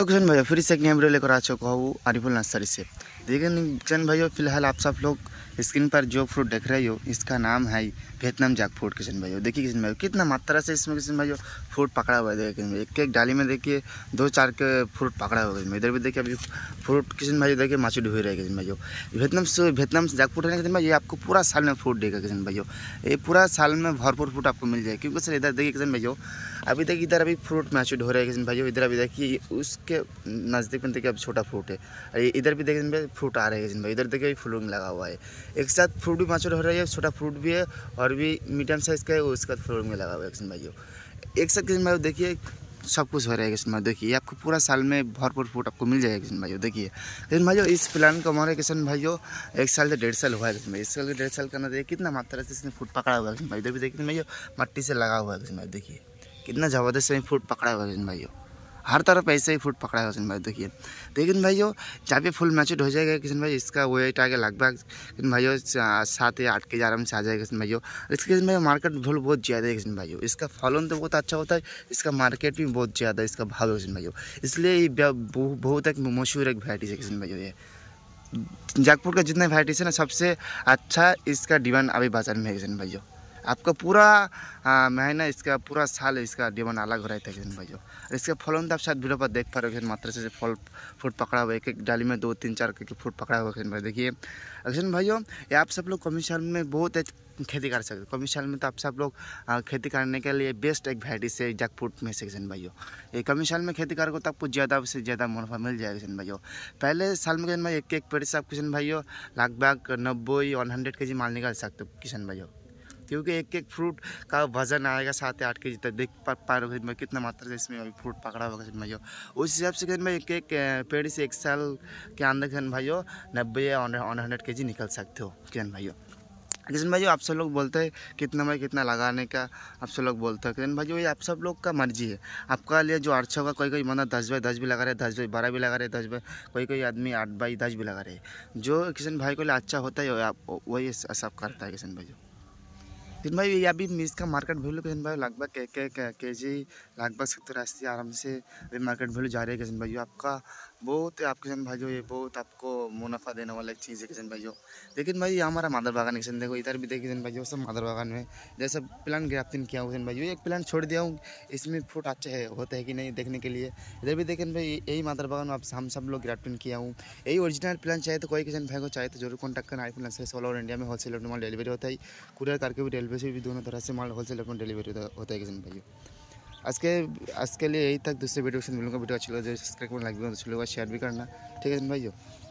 किशन भाई फिर से कैमरे लेकर आ चुका हूँ आरिफुल नर्सरी से देखिए किशन भाई फिलहाल आप सब लोग स्क्रीन पर जो फ्रूट देख रहे हो इसका नाम है वियतनाम जैक फ्रूट किशन भाई देखिए किशन भाई कितना मात्रा से इसमें किशन भाई फ्रूट पकड़ा हुआ है देखिए किशन एक एक डाली में देखिए दो चार के फ्रूट पकड़ा हुआ है इधर भी देखिए अभी फ्रूट किशन भाई देखिए माची ढूंढ रहे किशन भाई वियतनाम से वियतनाम से जैक फ्रूट है किशन भाई ये आपको पूरा साल में फ्रूट देगा किशन भाई ये पूरा साल में भरपूर फ्रूट आपको मिल जाएगा क्योंकि सर इधर देखिए किशन भाई अभी देखिए इधर अभी फ्रूट मैच्योर हो रहा है किशन भाई इधर अभी देखिए उसके नज़दीक में देखिए अब छोटा फ्रूट है इधर भी देखिए फ्रूट आ रहा है किशन भाई इधर देखिए फुलिंग लगा हुआ है एक साथ फ्रूट भी पाँचों हो रही है छोटा फ्रूट भी है और भी मीडियम साइज़ का है उसके बाद फ्रूट में लगा हुआ है किसान भाइयों एक साथ किसान भाई देखिए सब कुछ हो रहा है किसान भाई देखिए आपको पूरा साल में भरपूर फूट आपको मिल जाएगा किसान भाइयों देखिए किशन भाइयों इस प्लान का हमारे किशन भाइयों एक साल से डेढ़ साल हुआ है किशन भाई इस साल से डेढ़ साल करना देखिए कितना मात्रा से इसने फूट पकड़ा हुआ है किशन भाई देखिए किशन मट्टी से लगा हुआ है किशन भाई देखिए कितना ज़बरदस्त फूट पकड़ा हुआ है किशन भाइयों हर तरफ ऐसे ही फूट पकड़ा है किशन भाई देखिए लेकिन भाइयों जहाँ पे फुल मैच्योर हो जाएगा किशन भाई इसका वेट आगे लगभग किशन भाइयों सात या आठ के जी आराम से आ जाएगा किशन भाइयों इसके किशन भाई मार्केट भूल बहुत ज़्यादा है किशन भाइयों इसका फॉलन तो बहुत अच्छा होता है इसका मार्केट भी बहुत ज़्यादा है इसका भाव किशन भाइयों इसलिए बहुत एक मशहूर एक वैराइटी है किशन भाइयों ये जागपुर का जितना वैराइटीज़ है ना सबसे अच्छा इसका डिमांड अभी बाज़ार में है किशन भाइयों आपका पूरा महीना इसका पूरा साल इसका जीवन अलग हो रहा है भाई जो इसका फलों तो आप शायद वीडियो पर देख पा रहे हो मात्रा से फल फ्रूट पकड़ा हुआ एक एक डाली में दो तीन चार करके फ्रूट पकड़ा हुआ भाई देखिए अक्षन भाई ये आप सब लोग कमी साल में बहुत खेती कर सकते कमी साल में तो आप सब लोग खेती करने के लिए बेस्ट एक वैराइटी से जैक फ्रूट में से किसान भाइयों ये कमी साल में खेती करोगे तो आपको ज़्यादा से ज़्यादा मुनाफा मिल जाएगा किसान भाई पहले साल में किसान भाई एक एक पेड़ से आप किसान भाई लगभग नब्बे वन हंड्रेड के जी माल निकाल सकते हो किसान भाई क्योंकि एक एक फ्रूट का वजन आएगा सात आठ के जी तक तो देख पा रहे हो कितना मात्रा से इसमें अभी फ्रूट पकड़ा होगा भाइयों उस हिसाब से भाई एक एक पेड़ से एक साल के अंदर भाई भाइयों नब्बे या वन हंड्रेड के जी निकल सकते हो किसान भाइयों किशन भाई आप सब लोग बोलते हैं कितना में कितना लगाने का आप सब लोग बोलते हैं किशन भाई वही आप सब लोग का मर्जी है आपका लिए जो अच्छा होगा कोई कोई मतलब दस बाई दस भी लगा रहे दस बाई बारह भी लगा रहे दस बाई कोई कोई आदमी आठ बाई दस भी लगा रहे जो किशन भाई को लिए अच्छा होता है वही सब करता है किशन भाई दिन भाई ये अभी मिर्च का मार्केट वैल्यू कैसे भाई लगभग के के के, जी लगभग सत्तर अस्सी आराम से अभी मार्केट वैल्यू जा रही है किसान भाइयों आपका बहुत आपके भाई जो ये बहुत आपको मुनाफा देने वाला एक चीज़ है किसान भाइयों लेकिन भाई ये हमारा मादर बागान किसान देखो इधर भी देखिए भाई सब मादर बागान में जैसे प्लान ग्राफ्टिंग किया हूँ किसान भाई एक प्लान छोड़ दिया हूँ इसमें फ्रूट अच्छे है होते हैं कि नहीं देखने के लिए इधर भी देखें भाई यही मादर बागान में आप हम सब लोग ग्राफ्टिंग किया हूँ यही ओरिजिनल प्लान चाहिए तो कोई किसान भाई को चाहिए तो जरूर कॉन्टैक्ट करना आई से ऑल ओवर इंडिया में होलसेल डिमांड डिलीवरी होता है कुरियर करके भी डिलीवरी एग्रेसिव भी दोनों तरह से माल होलसेल अपन डिलीवरी होता है किसान भाई आज के आज के लिए यही तक दूसरे वीडियो से मिलूंगा वीडियो अच्छी लगे सब्सक्राइब तो करना लाइक भी अच्छी लगा शेयर भी करना ठीक है भाइयों